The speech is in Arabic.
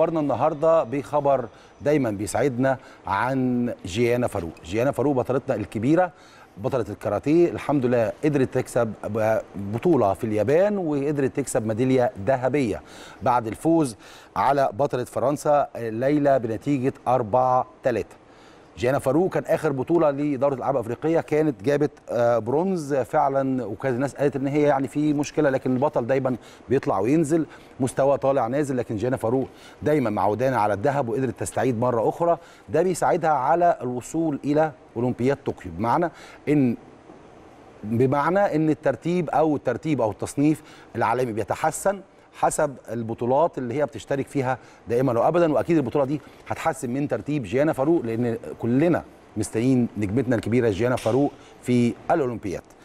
خبرنا النهارده بخبر دايما بيسعدنا عن جيانا فاروق، جيانا فاروق بطلتنا الكبيره بطلة الكاراتيه الحمد لله قدرت تكسب بطولة في اليابان وقدرت تكسب ميدالية ذهبية بعد الفوز على بطلة فرنسا ليلى بنتيجة 4 3 جينا فاروق كان اخر بطوله لدوره العاب افريقيه كانت جابت آه، برونز فعلا وكذا الناس قالت ان هي يعني في مشكله لكن البطل دايما بيطلع وينزل مستوى طالع نازل لكن جينا فاروق دايما معودانا على الذهب وقدرت تستعيد مره اخرى ده بيساعدها على الوصول الى اولمبياد طوكيو بمعنى ان بمعنى ان الترتيب او الترتيب او التصنيف العالمي بيتحسن حسب البطولات اللي هي بتشترك فيها دائما وابدا واكيد البطوله دي هتحسن من ترتيب جيانا فاروق لان كلنا مستنيين نجمتنا الكبيره جيانا فاروق في الاولمبياد